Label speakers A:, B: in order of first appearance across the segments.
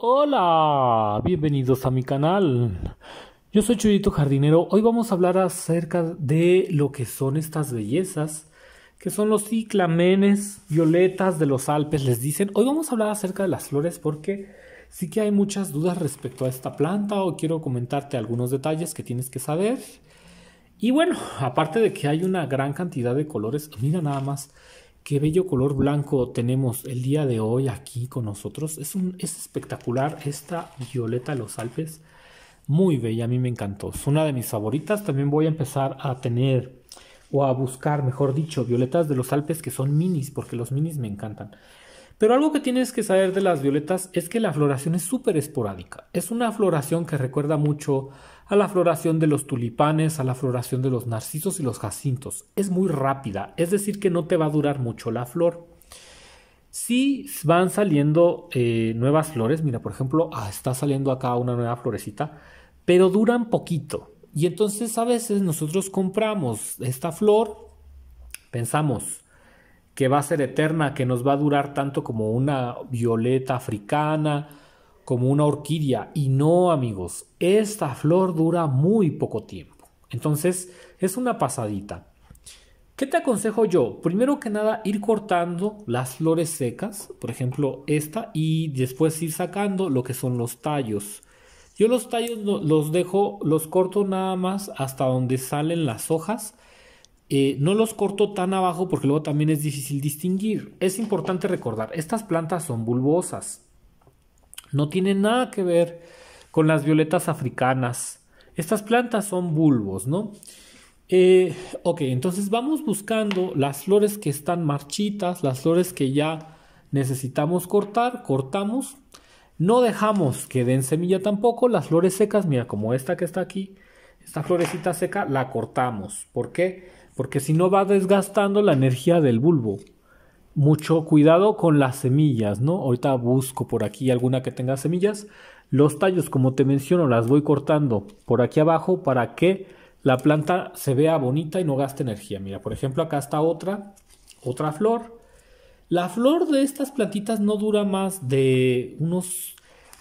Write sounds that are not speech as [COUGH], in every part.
A: Hola, bienvenidos a mi canal. Yo soy Chuyito Jardinero. Hoy vamos a hablar acerca de lo que son estas bellezas, que son los ciclamenes violetas de los Alpes, les dicen. Hoy vamos a hablar acerca de las flores porque sí que hay muchas dudas respecto a esta planta hoy quiero comentarte algunos detalles que tienes que saber. Y bueno, aparte de que hay una gran cantidad de colores, mira nada más, qué bello color blanco tenemos el día de hoy aquí con nosotros. Es, un, espectacular esta violeta de los Alpes. Muy bella, a mí me encantó. Es una de mis favoritas. También voy a empezar a tener o a buscar, mejor dicho, violetas de los Alpes que son minis, porque los minis me encantan. Pero algo que tienes que saber de las violetas es que la floración es súper esporádica. Es una floración que recuerda mucho a la floración de los tulipanes, a la floración de los narcisos y los jacintos. Es muy rápida, es decir, que no te va a durar mucho la flor. Si sí van saliendo eh, nuevas flores, mira, por ejemplo, ah, está saliendo acá una nueva florecita, pero duran poquito. Y entonces a veces nosotros compramos esta flor, pensamos, que va a ser eterna, que nos va a durar tanto como una violeta africana, como una orquídea. Y no, amigos, esta flor dura muy poco tiempo. Entonces, es una pasadita. ¿Qué te aconsejo yo? Primero que nada, ir cortando las flores secas, por ejemplo esta, y después ir sacando lo que son los tallos. Yo los tallos los dejo, los corto nada más hasta donde salen las hojas eh, no los corto tan abajo porque luego también es difícil distinguir. Es importante recordar, estas plantas son bulbosas. No tienen nada que ver con las violetas africanas. Estas plantas son bulbos, ¿no? Eh, ok, entonces vamos buscando las flores que están marchitas, las flores que ya necesitamos cortar, cortamos. No dejamos que den semilla tampoco. Las flores secas, mira, como esta que está aquí, esta florecita seca, la cortamos. ¿Por qué? porque si no va desgastando la energía del bulbo. Mucho cuidado con las semillas, ¿no? Ahorita busco por aquí alguna que tenga semillas. Los tallos, como te menciono, las voy cortando por aquí abajo para que la planta se vea bonita y no gaste energía. Mira, por ejemplo, acá está otra, otra flor. La flor de estas plantitas no dura más de unos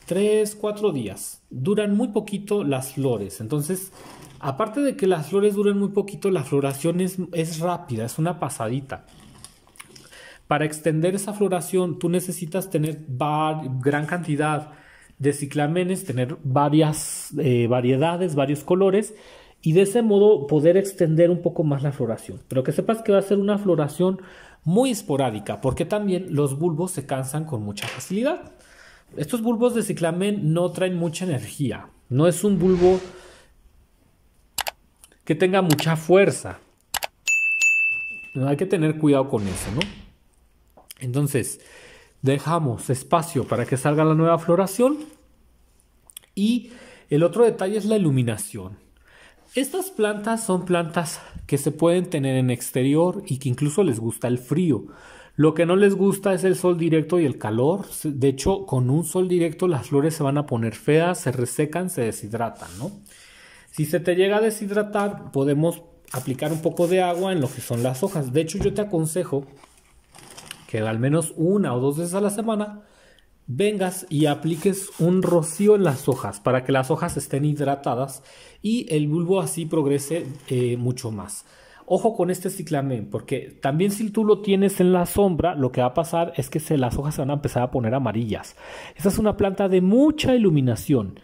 A: 3, 4 días. Duran muy poquito las flores. Entonces, Aparte de que las flores duren muy poquito, la floración es, rápida, es una pasadita. Para extender esa floración, tú necesitas tener gran cantidad de ciclamenes, tener varias eh, variedades, varios colores, y de ese modo poder extender un poco más la floración. Pero que sepas que va a ser una floración muy esporádica, porque también los bulbos se cansan con mucha facilidad. Estos bulbos de ciclamen no traen mucha energía, no es un bulbo que tenga mucha fuerza. Hay que tener cuidado con eso, ¿no? Entonces, dejamos espacio para que salga la nueva floración. Y el otro detalle es la iluminación. Estas plantas son plantas que se pueden tener en exterior y que incluso les gusta el frío. Lo que no les gusta es el sol directo y el calor. De hecho, con un sol directo las flores se van a poner feas, se resecan, se deshidratan, ¿no? Si se te llega a deshidratar, podemos aplicar un poco de agua en lo que son las hojas. De hecho, yo te aconsejo que al menos una o dos veces a la semana vengas y apliques un rocío en las hojas para que las hojas estén hidratadas y el bulbo así progrese eh, mucho más. Ojo con este ciclamen, porque también si tú lo tienes en la sombra, lo que va a pasar es que se, las hojas se van a empezar a poner amarillas. Esta es una planta de mucha iluminación.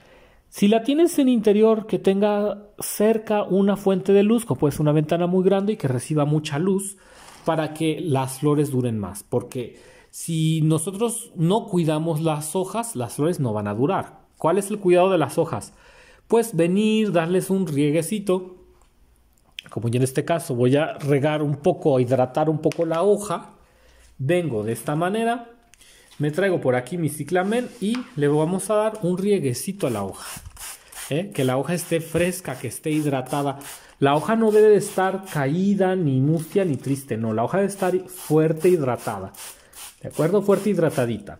A: Si la tienes en interior, que tenga cerca una fuente de luz, como puede una ventana muy grande y que reciba mucha luz para que las flores duren más. Porque si nosotros no cuidamos las hojas, las flores no van a durar. ¿Cuál es el cuidado de las hojas? Pues venir, darles un rieguecito, como yo en este caso voy a regar un poco, hidratar un poco la hoja, vengo de esta manera me traigo por aquí mi ciclamen y le vamos a dar un rieguecito a la hoja. ¿eh? Que la hoja esté fresca, que esté hidratada. La hoja no debe de estar caída, ni mustia, ni triste. No, la hoja debe estar fuerte, hidratada. ¿De acuerdo? Fuerte, hidratadita.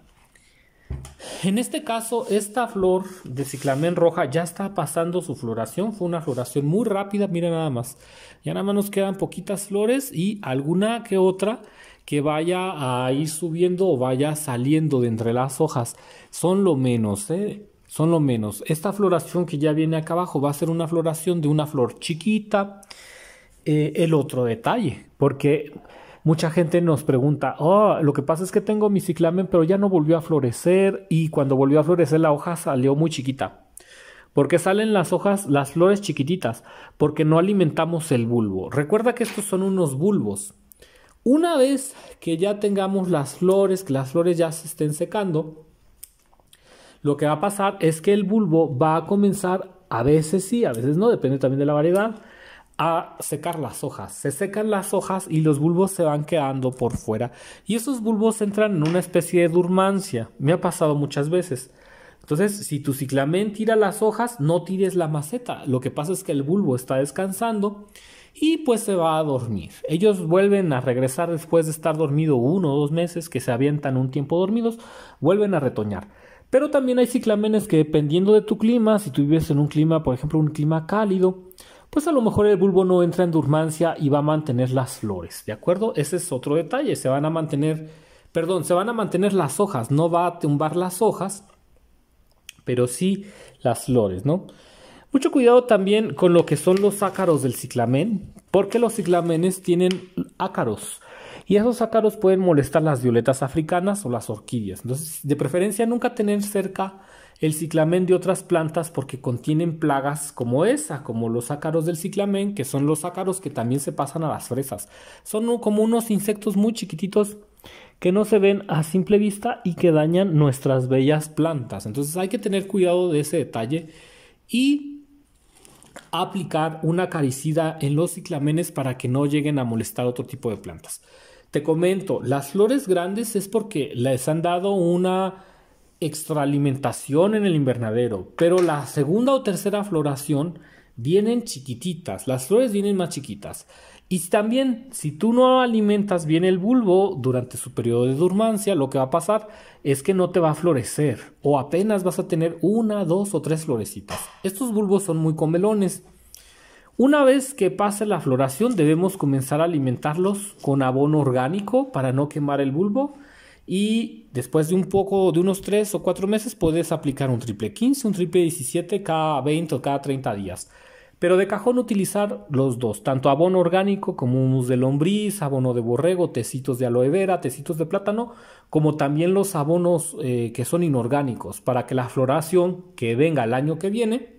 A: En este caso, esta flor de ciclamen roja ya está pasando su floración. Fue una floración muy rápida, miren nada más. Ya nada más nos quedan poquitas flores y alguna que otra que vaya a ir subiendo o vaya saliendo de entre las hojas. Son lo menos, ¿eh? Son lo menos. Esta floración que ya viene acá abajo va a ser una floración de una flor chiquita. Eh, el otro detalle, porque mucha gente nos pregunta, oh, lo que pasa es que tengo mi ciclamen, pero ya no volvió a florecer y cuando volvió a florecer la hoja salió muy chiquita. Porque salen las hojas, las flores chiquititas, porque no alimentamos el bulbo. Recuerda que estos son unos bulbos. Una vez que ya tengamos las flores, que las flores ya se estén secando, lo que va a pasar es que el bulbo va a comenzar, a veces sí, a veces no, depende también de la variedad, a secar las hojas. Se secan las hojas y los bulbos se van quedando por fuera. Y esos bulbos entran en una especie de durmancia. Me ha pasado muchas veces. Entonces, si tu ciclamen tira las hojas, no tires la maceta. Lo que pasa es que el bulbo está descansando y pues se va a dormir. Ellos vuelven a regresar después de estar dormido uno o dos meses, que se avientan un tiempo dormidos, vuelven a retoñar. Pero también hay ciclamenes que dependiendo de tu clima, si tú vives en un clima, por ejemplo, un clima cálido, pues a lo mejor el bulbo no entra en dormancia y va a mantener las flores, ¿de acuerdo? Ese es otro detalle, se van a mantener, perdón, se van a mantener las hojas, no va a tumbar las hojas, pero sí las flores, ¿no? Mucho cuidado también con lo que son los ácaros del ciclamen, porque los ciclamenes tienen ácaros y esos ácaros pueden molestar las violetas africanas o las orquídeas. Entonces, de preferencia nunca tener cerca el ciclamen de otras plantas porque contienen plagas como esa, como los ácaros del ciclamen, que son los ácaros que también se pasan a las fresas. Son como unos insectos muy chiquititos que no se ven a simple vista y que dañan nuestras bellas plantas. Entonces hay que tener cuidado de ese detalle y aplicar una acaricida en los ciclamenes para que no lleguen a molestar otro tipo de plantas. Te comento, las flores grandes es porque les han dado una alimentación en el invernadero, pero la segunda o tercera floración vienen chiquititas, las flores vienen más chiquitas. Y también, si tú no alimentas bien el bulbo durante su periodo de dormancia, lo que va a pasar es que no te va a florecer o apenas vas a tener una, dos o tres florecitas. Estos bulbos son muy comelones. Una vez que pase la floración, debemos comenzar a alimentarlos con abono orgánico para no quemar el bulbo. Y después de un poco, de unos tres o cuatro meses, puedes aplicar un triple 15, un triple 17 cada 20 o cada 30 días pero de cajón utilizar los dos, tanto abono orgánico como humus de lombriz, abono de borrego, tecitos de aloe vera, tecitos de plátano, como también los abonos eh, que son inorgánicos, para que la floración que venga el año que viene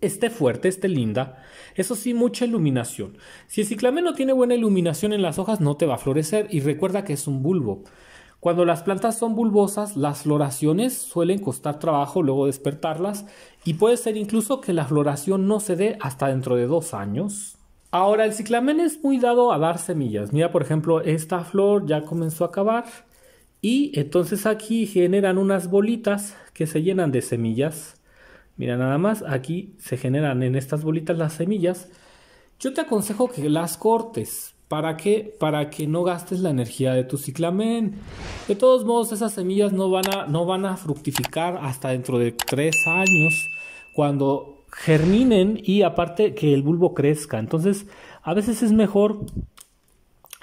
A: esté fuerte, esté linda. Eso sí, mucha iluminación. Si el ciclamen no tiene buena iluminación en las hojas, no te va a florecer y recuerda que es un bulbo. Cuando las plantas son bulbosas, las floraciones suelen costar trabajo luego despertarlas y puede ser incluso que la floración no se dé hasta dentro de dos años. Ahora, el ciclamen es muy dado a dar semillas. Mira, por ejemplo, esta flor ya comenzó a acabar y entonces aquí generan unas bolitas que se llenan de semillas. Mira, nada más aquí se generan en estas bolitas las semillas. Yo te aconsejo que las cortes. ¿Para qué? Para que no gastes la energía de tu ciclamen. De todos modos, esas semillas no van a, no van a fructificar hasta dentro de tres años cuando germinen y aparte que el bulbo crezca. Entonces, a veces es mejor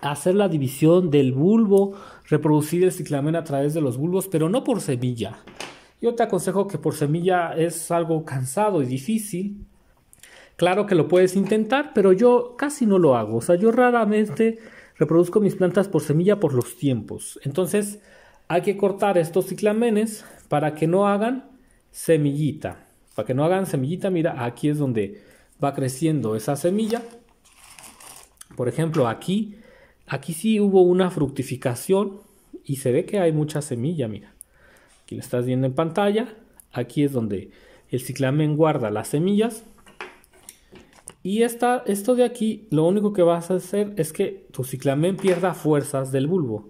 A: hacer la división del bulbo, reproducir el ciclamen a través de los bulbos, pero no por semilla. Yo te aconsejo que por semilla es algo cansado y difícil. Claro que lo puedes intentar, pero yo casi no lo hago. O sea, yo raramente reproduzco mis plantas por semilla por los tiempos. Entonces hay que cortar estos ciclamenes para que no hagan semillita. Para que no hagan semillita, mira, aquí es donde va creciendo esa semilla. Por ejemplo, aquí, aquí sí hubo una fructificación y se ve que hay mucha semilla, mira. Aquí lo estás viendo en pantalla. Aquí es donde el ciclamen guarda las semillas y esto de aquí, lo único que vas a hacer es que tu ciclamen pierda fuerzas del bulbo.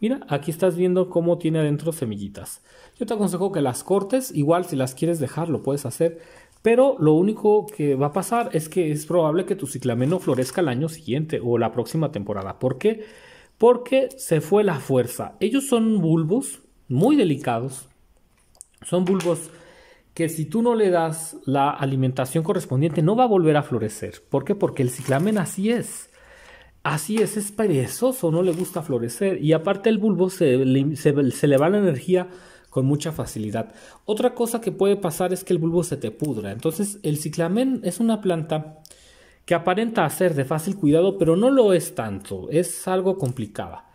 A: Mira, aquí estás viendo cómo tiene adentro semillitas. Yo te aconsejo que las cortes, igual si las quieres dejar lo puedes hacer, pero lo único que va a pasar es que es probable que tu ciclamen no florezca el año siguiente o la próxima temporada. ¿Por qué? Porque se fue la fuerza. Ellos son bulbos muy delicados, son bulbos que si tú no le das la alimentación correspondiente no va a volver a florecer. ¿Por qué? Porque el ciclamen así es. Así es, es perezoso, no le gusta florecer. Y aparte el bulbo se, se, le va la energía con mucha facilidad. Otra cosa que puede pasar es que el bulbo se te pudra. Entonces el ciclamen es una planta que aparenta ser de fácil cuidado, pero no lo es tanto. Es algo complicada.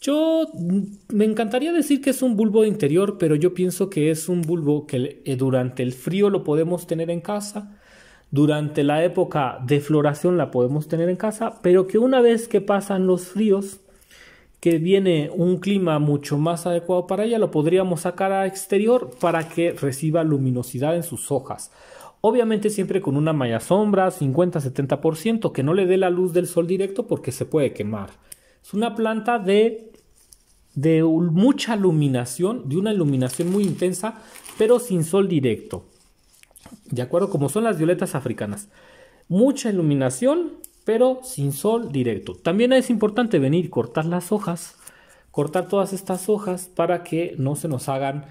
A: Yo me encantaría decir que es un bulbo interior, pero yo pienso que es un bulbo que eh, durante el frío lo podemos tener en casa, durante la época de floración la podemos tener en casa, pero que una vez que pasan los fríos, que viene un clima mucho más adecuado para ella, lo podríamos sacar a exterior para que reciba luminosidad en sus hojas. Obviamente siempre con una malla sombra, 50-70%, que no le dé la luz del sol directo porque se puede quemar. Es una planta de, de mucha iluminación, de una iluminación muy intensa, pero sin sol directo. De acuerdo, como son las violetas africanas. Mucha iluminación, pero sin sol directo. También es importante venir cortar las hojas, cortar todas estas hojas para que no se nos hagan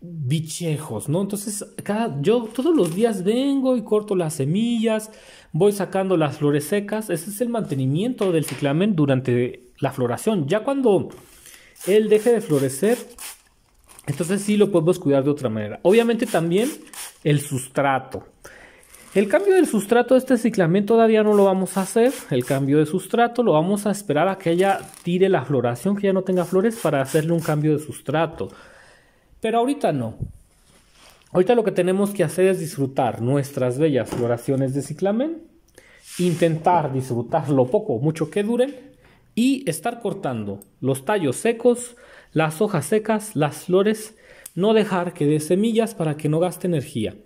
A: bichejos, ¿no? Entonces, cada, yo todos los días vengo y corto las semillas, voy sacando las flores secas, ese es el mantenimiento del ciclamen durante la floración. Ya cuando él deje de florecer, entonces sí lo podemos cuidar de otra manera. Obviamente también el sustrato. El cambio del sustrato de este ciclamen todavía no lo vamos a hacer. El cambio de sustrato lo vamos a esperar a que ella tire la floración, que ya no tenga flores, para hacerle un cambio de sustrato. Pero ahorita no. Ahorita lo que tenemos que hacer es disfrutar nuestras bellas floraciones de ciclamen, intentar disfrutarlo poco o mucho que dure. y estar cortando los tallos secos, las hojas secas, las flores, no dejar que dé semillas para que no gaste energía.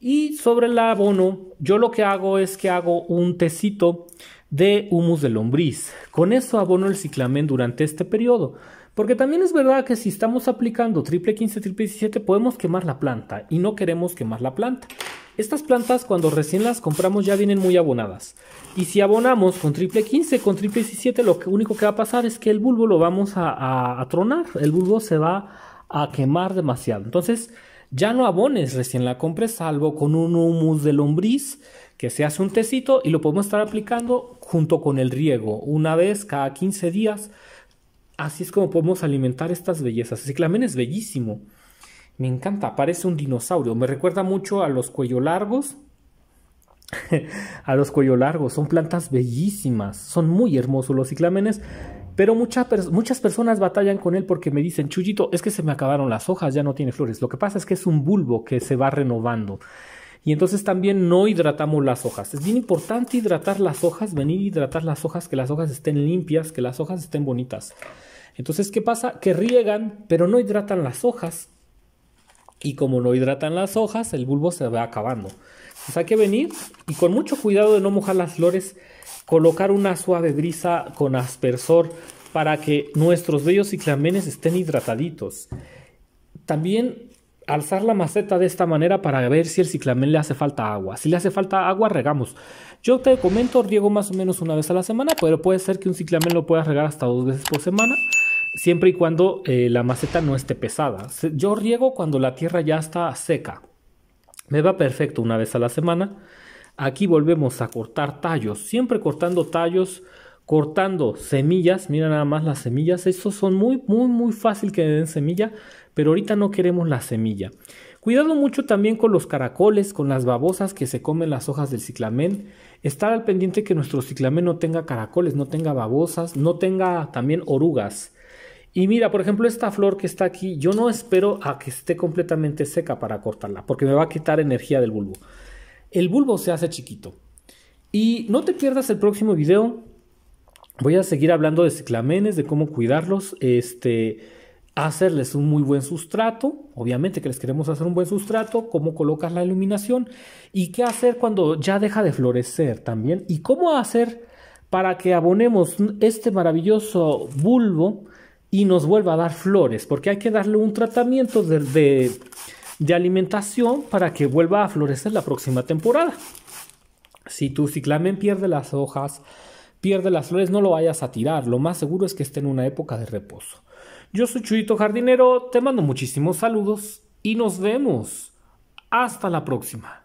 A: Y sobre el abono, yo lo que hago es que hago un tecito de humus de lombriz. Con eso abono el ciclamen durante este periodo. Porque también es verdad que si estamos aplicando triple 15, triple 17 podemos quemar la planta y no queremos quemar la planta. Estas plantas cuando recién las compramos ya vienen muy abonadas. Y si abonamos con triple 15, con triple 17 lo único que va a pasar es que el bulbo lo vamos a, tronar. El bulbo se va a quemar demasiado. Entonces ya no abones recién la compres salvo con un humus de lombriz que se hace un tecito y lo podemos estar aplicando junto con el riego una vez cada 15 días así es como podemos alimentar estas bellezas. El ciclamen es bellísimo. Me encanta, parece un dinosaurio. Me recuerda mucho a los cuello largos. [LAUGHS] a los cuello largos, son plantas bellísimas, son muy hermosos los ciclamenes, pero muchas personas batallan con él porque me dicen, Chuyito, es que se me acabaron las hojas, ya no tiene flores. Lo que pasa es que es un bulbo que se va renovando. Y entonces también no hidratamos las hojas. Es bien importante hidratar las hojas, venir a hidratar las hojas, que las hojas estén limpias, que las hojas estén bonitas. Entonces, ¿qué pasa? Que riegan, pero no hidratan las hojas. Y como no hidratan las hojas, el bulbo se va acabando. Entonces hay que venir y con mucho cuidado de no mojar las flores, colocar una suave brisa con aspersor para que nuestros bellos ciclamenes estén hidrataditos. También alzar la maceta de esta manera para ver si el ciclamen le hace falta agua. Si le hace falta agua, regamos. Yo te comento, riego más o menos una vez a la semana, pero puede ser que un ciclamen lo puedas regar hasta dos veces por semana, siempre y cuando eh, la maceta no esté pesada. Yo riego cuando la tierra ya está seca. Me va perfecto una vez a la semana. Aquí volvemos a cortar tallos, siempre cortando tallos cortando semillas, mira nada más las semillas, estos son muy, muy, muy fácil que den semilla pero ahorita no queremos la semilla. Cuidado mucho también con los caracoles, con las babosas que se comen las hojas del ciclamen. Estar al pendiente que nuestro ciclamen no tenga caracoles, no tenga babosas, no tenga también orugas. Y mira, por ejemplo, esta flor que está aquí, yo no espero a que esté completamente seca para cortarla, porque me va a quitar energía del bulbo. El bulbo se hace chiquito. Y no te pierdas el próximo video. Voy a seguir hablando de ciclamenes, de cómo cuidarlos. Este hacerles un muy buen sustrato, obviamente que les queremos hacer un buen sustrato, cómo colocas la iluminación y qué hacer cuando ya deja de florecer también y cómo hacer para que abonemos este maravilloso bulbo y nos vuelva a dar flores, porque hay que darle un tratamiento de, alimentación para que vuelva a florecer la próxima temporada. Si tu ciclamen pierde las hojas, pierde las flores, no lo vayas a tirar, lo más seguro es que esté en una época de reposo. Yo soy Chuito Jardinero, te mando muchísimos saludos y nos vemos. Hasta la próxima.